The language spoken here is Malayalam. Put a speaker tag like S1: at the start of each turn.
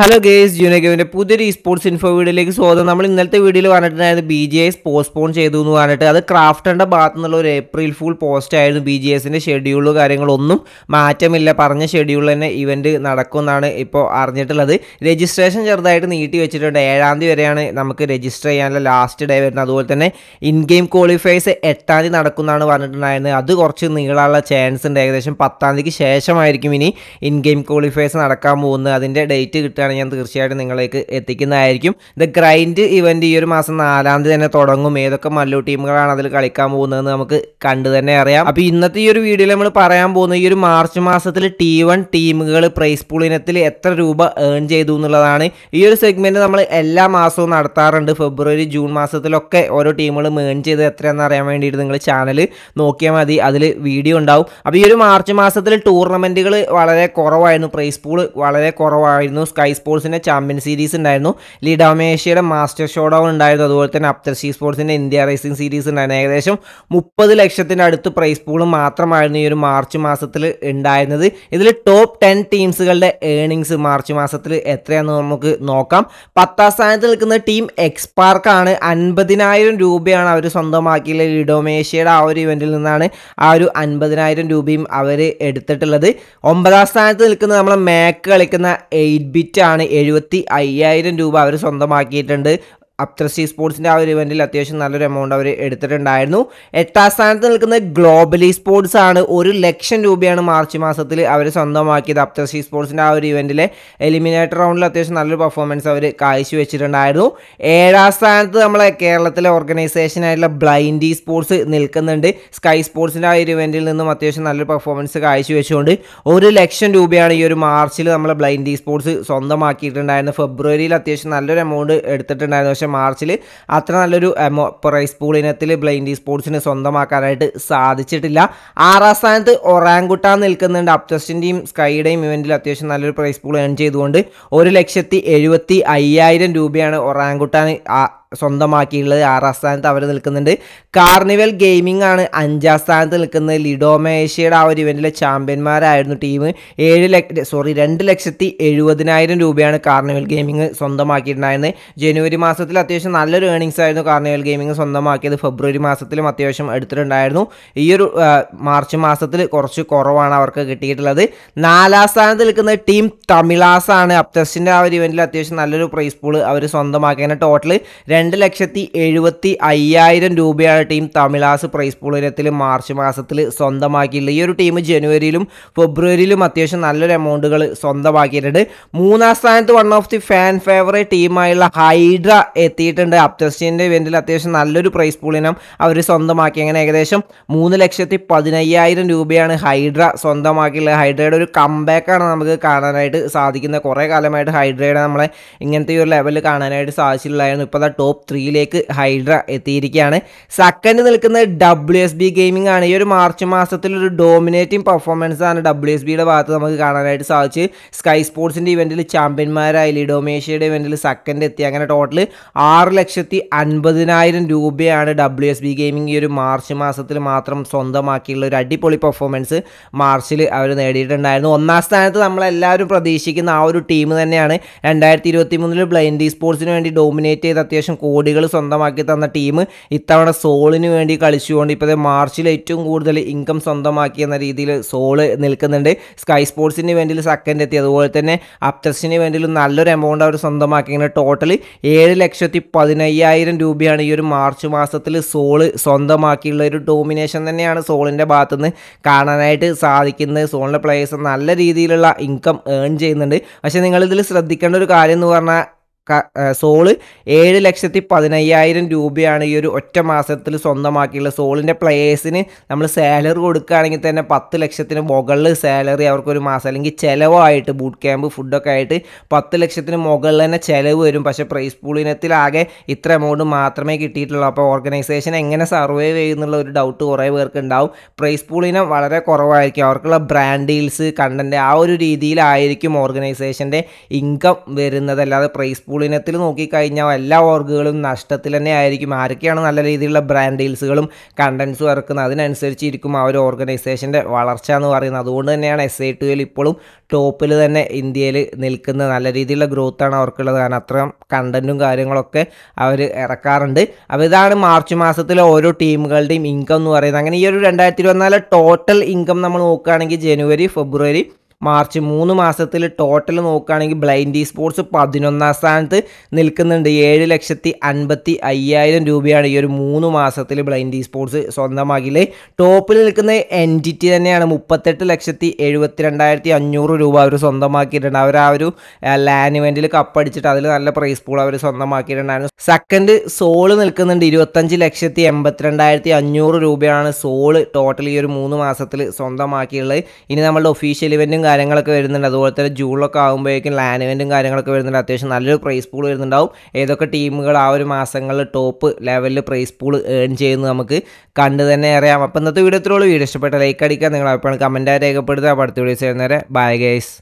S1: ഹലോ ഗേസ് യുനഗവിൻ്റെ പുതിയൊരു സ്പോർട്സ് ഇൻഫോ വീഡിയോയിലേക്ക് സ്വാഗതം നമ്മൾ ഇന്നലത്തെ വീഡിയോയിൽ പറഞ്ഞിട്ടുണ്ടായിരുന്നു ബി ജി എസ് പോസ്റ്റ്പോൺ ചെയ്തു എന്ന് പറഞ്ഞിട്ട് അത് ക്രാഫ്റ്ററിൻ്റെ ഭാഗത്തു നിന്നുള്ള ഒരു ഏപ്രിൽ ഫുൾ പോസ്റ്റ് ആയിരുന്നു ബി ജി എസിൻ്റെ ഷെഡ്യൂളും കാര്യങ്ങളൊന്നും മാറ്റമില്ല പറഞ്ഞ ഷെഡ്യൂൾ തന്നെ ഇവൻറ്റ് നടക്കുമെന്നാണ് ഇപ്പോൾ അറിഞ്ഞിട്ടുള്ളത് രജിസ്ട്രേഷൻ ചെറുതായിട്ട് നീട്ടി വെച്ചിട്ടുണ്ട് ഏഴാം തീയതി വരെയാണ് നമുക്ക് രജിസ്റ്റർ ചെയ്യാനുള്ള ലാസ്റ്റ് ഡേ വരുന്നത് അതുപോലെ തന്നെ ഇൻ ഗെയിം ക്വാളിഫയേഴ്സ് എട്ടാം തീയതി നടക്കുന്നതാണ് പറഞ്ഞിട്ടുണ്ടായിരുന്നത് അത് കുറച്ച് നീളാനുള്ള ചാൻസ് ഉണ്ട് ഏകദേശം പത്താം തീയതിക്ക് ശേഷമായിരിക്കും ഇനി ഇൻ ഗെയിം ക്വാളിഫയേഴ്സ് നടക്കാൻ പോകുന്നത് അതിൻ്റെ ഡേറ്റ് കിട്ടുക ആയിട്ടാണ് ഞാൻ തീർച്ചയായിട്ടും നിങ്ങളേക്ക് എത്തിക്കുന്നതായിരിക്കും ഇത് ഗ്രൈൻഡ് ഇവൻറ്റ് ഈ ഒരു മാസം നാലാം തീയതി തന്നെ തുടങ്ങും ഏതൊക്കെ മല്ലു ടീമുകളാണ് അതിൽ കളിക്കാൻ പോകുന്നതെന്ന് നമുക്ക് കണ്ടു തന്നെ അറിയാം അപ്പോൾ ഇന്നത്തെ ഈ ഒരു വീഡിയോയിൽ നമ്മൾ പറയാൻ പോകുന്നത് ഈ ഒരു മാർച്ച് മാസത്തിൽ ടി വൺ ടീമുകൾ പ്രൈസ് പൂളിനത്തിൽ എത്ര രൂപ ഏൺ ചെയ്തു എന്നുള്ളതാണ് ഈ ഒരു സെഗ്മെൻറ്റ് നമ്മൾ എല്ലാ മാസവും നടത്താറുണ്ട് ഫെബ്രുവരി ജൂൺ മാസത്തിലൊക്കെ ഓരോ ടീമുകൾ മേൺ ചെയ്ത് എത്രയെന്ന് അറിയാൻ വേണ്ടിയിട്ട് നിങ്ങൾ ചാനൽ നോക്കിയാൽ മതി അതിൽ വീഡിയോ ഉണ്ടാവും അപ്പോൾ ഈ ഒരു മാർച്ച് മാസത്തിൽ ടൂർണമെൻറ്റുകൾ വളരെ കുറവായിരുന്നു പ്രൈസ് പൂൾ വളരെ കുറവായിരുന്നു സ്കൈ ഐ സ്പോർട്സിൻ്റെ ചാമ്പ്യൻ സീരീസ് ഉണ്ടായിരുന്നു ലിഡാമേഷ്യയുടെ മാസ്റ്റർ ഷോ ഡൗൺ ഉണ്ടായിരുന്നു അതുപോലെ തന്നെ അപ്തർ ഷീ സ്പോർട്സിൻ്റെ ഇന്ത്യ റേസിംഗ് സീരീസ് ഉണ്ടായിരുന്നു ഏകദേശം മുപ്പത് ലക്ഷത്തിൻ്റെ അടുത്ത് പ്രൈസ് പൂൾ മാത്രമായിരുന്നു ഈ ഒരു മാർച്ച് മാസത്തിൽ ഉണ്ടായിരുന്നത് ഇതിൽ ടോപ്പ് ടെൻ ടീംസുകളുടെ ഏണിങ്സ് മാർച്ച് മാസത്തിൽ എത്രയാണെന്ന് നമുക്ക് നോക്കാം പത്താം സ്ഥാനത്ത് നിൽക്കുന്ന ടീം എക്സ്പാർക്കാണ് അൻപതിനായിരം രൂപയാണ് അവർ സ്വന്തമാക്കിയുള്ള ലിഡോമേഷ്യയുടെ ആ ഒരു ഇവൻറ്റിൽ നിന്നാണ് ആ ഒരു അൻപതിനായിരം രൂപയും അവർ എടുത്തിട്ടുള്ളത് ഒമ്പതാം സ്ഥാനത്ത് നിൽക്കുന്ന നമ്മളെ മേക്ക് കളിക്കുന്ന എയ്റ്റ് ബിറ്റ് വിറ്റാണ് എഴുപത്തി അയ്യായിരം രൂപ അവർ സ്വന്തമാക്കിയിട്ടുണ്ട് അപ്ത്രസി സ്പോർട്സിൻ്റെ ആ ഒരു ഇവൻറ്റിൽ അത്യാവശ്യം നല്ലൊരു എമൗണ്ട് അവർ എടുത്തിട്ടുണ്ടായിരുന്നു എട്ടാം സ്ഥാനത്ത് നിൽക്കുന്ന ഗ്ലോബലി സ്പോർട്സ് ആണ് ഒരു ലക്ഷം രൂപയാണ് മാർച്ച് മാസത്തിൽ അവർ സ്വന്തമാക്കിയത് അപ്ത്രസി സ്പോർട്സിൻ്റെ ആ ഒരു ഇവൻറ്റിലെ എലിമിനേറ്റർ റൗണ്ടിൽ അത്യാവശ്യം നല്ലൊരു പെർഫോമൻസ് അവർ കാഴ്ചവെച്ചിട്ടുണ്ടായിരുന്നു ഏഴാം സ്ഥാനത്ത് നമ്മളെ കേരളത്തിലെ ഓർഗനൈസേഷനായിട്ടുള്ള ബ്ലൈൻഡി സ്പോർട്സ് നിൽക്കുന്നുണ്ട് സ്കൈ സ്പോർട്സിൻ്റെ ആ ഒരു ഇവൻറ്റിൽ നിന്നും അത്യാവശ്യം നല്ലൊരു പെർഫോമൻസ് കാഴ്ചവെച്ചുകൊണ്ട് ഒരു ലക്ഷം രൂപയാണ് ഈ ഒരു മാർച്ചിൽ നമ്മളെ ബ്ലൈൻഡി സ്പോർട്സ് സ്വന്തമാക്കിയിട്ടുണ്ടായിരുന്നു ഫെബ്രുവരിയിൽ അത്യാവശ്യം നല്ലൊരു എമൗണ്ട് എടുത്തിട്ടുണ്ടായിരുന്നു പക്ഷേ മാർച്ചിൽ അത്ര നല്ലൊരു പ്രൈസ് പൂൾ ഇനത്തിൽ ബ്ലൈൻഡി സ്പോർട്സിന് സ്വന്തമാക്കാനായിട്ട് സാധിച്ചിട്ടില്ല ആറാം സ്ഥാനത്ത് ഒറാങ്കുട്ടാൻ നിൽക്കുന്നുണ്ട് അപ്റ്റസ്റ്റിൻ്റെയും സ്കൈയുടെയും ഇവൻറ്റിൽ അത്യാവശ്യം നല്ലൊരു പ്രൈസ് പൂൾ ഏൺ ചെയ്തുകൊണ്ട് ഒരു ലക്ഷത്തി എഴുപത്തി അയ്യായിരം രൂപയാണ് ഒറാങ്കുട്ടാൻ സ്വന്തമാക്കിയിട്ടുള്ളത് ആറാം സ്ഥാനത്ത് അവർ നിൽക്കുന്നുണ്ട് കാർണിവൽ ഗെയിമിംഗ് ആണ് അഞ്ചാം സ്ഥാനത്ത് നിൽക്കുന്നത് ലിഡോമേഷ്യയുടെ ആ ഒരു ഇവൻറ്റിലെ ചാമ്പ്യന്മാരായിരുന്നു ടീം ഏഴ് ലക്ഷ സോറി രണ്ട് ലക്ഷത്തി എഴുപതിനായിരം രൂപയാണ് കാർണിവൽ ഗെയിമിംഗ് സ്വന്തമാക്കിയിട്ടുണ്ടായിരുന്നത് ജനുവരി മാസത്തിൽ അത്യാവശ്യം നല്ലൊരു ഏണിങ്സ് ആയിരുന്നു കാർണിവൽ ഗെയിമിംഗ് സ്വന്തമാക്കിയത് ഫെബ്രുവരി മാസത്തിലും അത്യാവശ്യം എടുത്തിട്ടുണ്ടായിരുന്നു ഈ ഒരു മാർച്ച് മാസത്തിൽ കുറച്ച് കുറവാണ് അവർക്ക് കിട്ടിയിട്ടുള്ളത് നാലാം സ്ഥാനത്ത് നിൽക്കുന്ന ടീം തമിളാസാണ് അപ്റ്റസിൻ്റെ ആ ഒരു ഇവൻറ്റിൽ അത്യാവശ്യം നല്ലൊരു പ്രൈസ് പൂൾ അവർ സ്വന്തമാക്കിയതിന് ടോട്ടൽ രണ്ട് ലക്ഷത്തി എഴുപത്തി അയ്യായിരം രൂപയാണ് ടീം തമിഴാസ് പ്രൈസ് പൂളിനത്തിൽ മാർച്ച് മാസത്തിൽ സ്വന്തമാക്കിയിട്ടുള്ളത് ഈ ഒരു ടീം ജനുവരിയിലും ഫെബ്രുവരിയിലും അത്യാവശ്യം നല്ലൊരു എമൗണ്ടുകൾ സ്വന്തമാക്കിയിട്ടുണ്ട് മൂന്നാം സ്ഥാനത്ത് one of the fan favourite ടീമായുള്ള ഹൈഡ്ര എത്തിയിട്ടുണ്ട് അപ്തസ്റ്റീൻ്റെ ഇവൻറ്റിൽ അത്യാവശ്യം നല്ലൊരു പ്രൈസ് പൂളിനം അവർ സ്വന്തമാക്കി അങ്ങനെ ഏകദേശം മൂന്ന് ലക്ഷത്തി പതിനയ്യായിരം രൂപയാണ് ഹൈഡ്ര സ്വന്തമാക്കിയിട്ടുള്ളത് ഹൈഡ്രയുടെ ഒരു കമ്പാക്കാണ് നമുക്ക് കാണാനായിട്ട് സാധിക്കുന്നത് കുറേ കാലമായിട്ട് ഹൈഡ്രയുടെ നമ്മളെ ഇങ്ങനത്തെ ഒരു ലെവലിൽ കാണാനായിട്ട് സാധിച്ചിട്ടുള്ളതായിരുന്നു ഇപ്പോൾ ടോപ്പ് ടോപ്പ് ത്രീയിലേക്ക് ഹൈഡ്ര എത്തിയിരിക്കുകയാണ് സെക്കൻഡ് നിൽക്കുന്നത് ഡബ്ല്യു എസ് ബി ഗെയിമിംഗ് ആണ് ഈ ഒരു മാർച്ച് മാസത്തിൽ ഒരു ഡോമിനേറ്റിംഗ് പെർഫോമൻസ് ആണ് ഡബ്ല്യു എസ് ബിയുടെ ഭാഗത്ത് നമുക്ക് കാണാനായിട്ട് സാധിച്ച് സ്കൈ സ്പോർട്സിൻ്റെ ഇവൻറ്റിൽ ചാമ്പ്യന്മാരായി ലിഡോമേഷ്യയുടെ ഇവൻറ്റിൽ സെക്കൻഡ് എത്തി അങ്ങനെ ടോട്ടൽ ആറ് ലക്ഷത്തി അൻപതിനായിരം രൂപയാണ് ഡബ്ല്യു എസ് ബി ഗെയിമിംഗ് ഈ ഒരു മാർച്ച് മാസത്തിൽ മാത്രം സ്വന്തമാക്കിയുള്ള ഒരു അടിപൊളി പെർഫോമൻസ് മാർച്ചിൽ അവർ നേടിയിട്ടുണ്ടായിരുന്നു ഒന്നാം സ്ഥാനത്ത് നമ്മളെല്ലാവരും പ്രതീക്ഷിക്കുന്ന ആ ഒരു ടീം തന്നെയാണ് രണ്ടായിരത്തി ഇരുപത്തി മൂന്നിൽ ബ്ലൈൻഡി സ്പോർട്സിന് വേണ്ടി ഡോമിനേറ്റ് ചെയ്ത് അത്യാവശ്യം കോടികൾ സ്വന്തമാക്കി തന്ന ടീം ഇത്തവണ സോളിന് വേണ്ടി കളിച്ചുകൊണ്ട് ഇപ്പോൾ മാർച്ചിൽ ഏറ്റവും കൂടുതൽ ഇൻകം സ്വന്തമാക്കി എന്ന രീതിയിൽ സോള് നിൽക്കുന്നുണ്ട് സ്കൈ സ്പോർട്സിന് വേണ്ടി സെക്കൻഡ് എത്തി അതുപോലെ തന്നെ അപ്റ്റസിന് വേണ്ടിയിലും നല്ലൊരു എമൗണ്ട് അവർ സ്വന്തമാക്കി ടോട്ടൽ ഏഴ് ലക്ഷത്തി പതിനയ്യായിരം രൂപയാണ് ഈ ഒരു മാർച്ച് മാസത്തിൽ സോള് സ്വന്തമാക്കിയുള്ള ഒരു ഡോമിനേഷൻ തന്നെയാണ് സോളിൻ്റെ നിന്ന് കാണാനായിട്ട് സാധിക്കുന്നത് സോളിൻ്റെ പ്ലേയേഴ്സ് നല്ല രീതിയിലുള്ള ഇൻകം ഏൺ ചെയ്യുന്നുണ്ട് പക്ഷേ നിങ്ങളിതിൽ ശ്രദ്ധിക്കേണ്ട ഒരു കാര്യം എന്ന് പറഞ്ഞാൽ സോള് ഏഴ് ലക്ഷത്തി പതിനയ്യായിരം രൂപയാണ് ഈ ഒരു ഒറ്റ മാസത്തിൽ സ്വന്തമാക്കിയുള്ളത് സോളിൻ്റെ പ്ലേയേഴ്സിന് നമ്മൾ സാലറി കൊടുക്കുകയാണെങ്കിൽ തന്നെ പത്ത് ലക്ഷത്തിന് മുകളിൽ സാലറി അവർക്കൊരു മാസം അല്ലെങ്കിൽ ചിലവായിട്ട് ബൂട്ട് ക്യാമ്പ് ഫുഡൊക്കെ ആയിട്ട് പത്ത് ലക്ഷത്തിന് മുകളിൽ തന്നെ ചിലവ് വരും പക്ഷേ പ്രൈസ് പൂളിനത്തിലാകെ ഇത്ര എമൗണ്ട് മാത്രമേ കിട്ടിയിട്ടുള്ളൂ അപ്പോൾ ഓർഗനൈസേഷൻ എങ്ങനെ സർവൈവ് ചെയ്യുന്നുള്ള ഒരു ഡൗട്ട് കുറേ പേർക്ക് ഉണ്ടാവും പ്രൈസ് പൂളിനം വളരെ കുറവായിരിക്കും അവർക്കുള്ള ബ്രാൻഡ് ഡീൽസ് കണ്ടൻറ്റ് ആ ഒരു രീതിയിലായിരിക്കും ഓർഗനൈസേഷൻ്റെ ഇൻകം വരുന്നത് അല്ലാതെ പ്രൈസ് സ്കൂളിനത്തിൽ നോക്കിക്കഴിഞ്ഞാൽ എല്ലാ ഓർഗുകളും നഷ്ടത്തിൽ തന്നെ ആയിരിക്കും ആരൊക്കെയാണ് നല്ല രീതിയിലുള്ള ബ്രാൻഡ് ഡീൽസുകളും കണ്ടൻസും ഇറക്കുന്നത് അതിനനുസരിച്ചിരിക്കും ആ ഒരു ഓർഗനൈസേഷൻ്റെ വളർച്ച എന്ന് പറയുന്നത് അതുകൊണ്ട് തന്നെയാണ് എസ് ഐ ടുയിൽ ഇപ്പോഴും ടോപ്പിൽ തന്നെ ഇന്ത്യയിൽ നിൽക്കുന്ന നല്ല രീതിയിലുള്ള ഗ്രോത്താണ് അവർക്കുള്ളത് കാരണം അത്രയും കണ്ടൻറ്റും കാര്യങ്ങളൊക്കെ അവർ ഇറക്കാറുണ്ട് അപ്പോൾ ഇതാണ് മാർച്ച് മാസത്തിലെ ഓരോ ടീമുകളുടെയും ഇൻകം എന്ന് പറയുന്നത് അങ്ങനെ ഈ ഒരു രണ്ടായിരത്തി ഇരുപത്തിനാല് ടോട്ടൽ ഇൻകം നമ്മൾ നോക്കുകയാണെങ്കിൽ ജനുവരി ഫെബ്രുവരി മാർച്ച് മൂന്ന് മാസത്തിൽ ടോട്ടൽ നോക്കുകയാണെങ്കിൽ ബ്ലൈൻഡി സ്പോർട്സ് പതിനൊന്നാം സ്ഥാനത്ത് നിൽക്കുന്നുണ്ട് ഏഴ് ലക്ഷത്തി അൻപത്തി അയ്യായിരം രൂപയാണ് ഈ ഒരു മൂന്ന് മാസത്തിൽ ബ്ലൈൻഡി സ്പോർട്സ് സ്വന്തമാക്കിയത് ടോപ്പിൽ നിൽക്കുന്ന എൻ തന്നെയാണ് മുപ്പത്തെട്ട് ലക്ഷത്തി എഴുപത്തിരണ്ടായിരത്തി അഞ്ഞൂറ് രൂപ അവർ സ്വന്തമാക്കിയിട്ടുണ്ട് അവർ ആ ഒരു ഇവൻറ്റിൽ കപ്പടിച്ചിട്ട് അതിൽ നല്ല പ്രൈസ് പൂൾ അവർ സ്വന്തമാക്കിയിട്ടുണ്ടായിരുന്നു സെക്കൻഡ് സോള് നിൽക്കുന്നുണ്ട് ഇരുപത്തഞ്ച് ലക്ഷത്തി എൺപത്തിരണ്ടായിരത്തി അഞ്ഞൂറ് രൂപയാണ് സോള് ടോട്ടൽ ഈ ഒരു മൂന്ന് മാസത്തിൽ സ്വന്തമാക്കിയുള്ളത് ഇനി നമ്മളുടെ ഒഫീഷ്യൽ ഇവൻറ്റും കാര്യങ്ങളൊക്കെ വരുന്നുണ്ട് അതുപോലെ തന്നെ ജൂണിലൊക്കെ ആകുമ്പോഴേക്കും ലാനുവെൻറ്റും കാര്യങ്ങളൊക്കെ വരുന്നുണ്ട് അത്യാവശ്യം നല്ലൊരു പ്രൈസ് പൂൾ വരുന്നുണ്ടാവും ഏതൊക്കെ ടീമുകൾ ആ ഒരു മാസങ്ങളിൽ ടോപ്പ് ലെവലിൽ പ്രൈസ് പൂൾ ഏൺ ചെയ്യുന്നത് നമുക്ക് കണ്ട് തന്നെ അറിയാം അപ്പം ഇന്നത്തെ വീഡിയോ ഇത്രയുള്ളൂ വീഡിയോ ഇഷ്ടപ്പെട്ട ലൈക്ക് അടിക്കുക നിങ്ങളുടെ അഭിപ്രായം കമൻറ്റായി രേഖപ്പെടുത്തുക അടുത്ത വീഡിയോ വരുന്നേരെ ബൈ ഗൈസ്